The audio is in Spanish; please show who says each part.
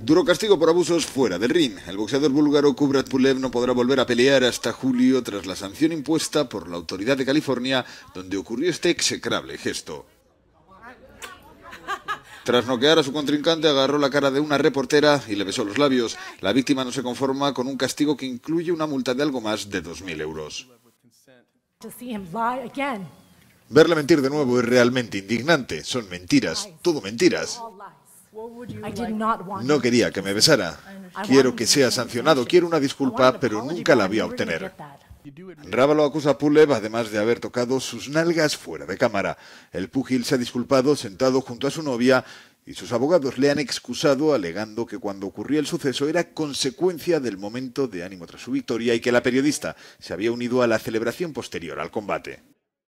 Speaker 1: Duro castigo por abusos fuera del ring. El boxeador búlgaro Kubrat Pulev no podrá volver a pelear hasta julio tras la sanción impuesta por la autoridad de California donde ocurrió este execrable gesto. Tras noquear a su contrincante, agarró la cara de una reportera y le besó los labios. La víctima no se conforma con un castigo que incluye una multa de algo más de 2.000 euros. Verle mentir de nuevo es realmente indignante. Son mentiras, todo mentiras. No quería que me besara. Quiero que sea sancionado. Quiero una disculpa, pero nunca la voy a obtener. Rábalo acusa a Pulev además de haber tocado sus nalgas fuera de cámara. El púgil se ha disculpado sentado junto a su novia y sus abogados le han excusado alegando que cuando ocurrió el suceso era consecuencia del momento de ánimo tras su victoria y que la periodista se había unido a la celebración posterior al combate.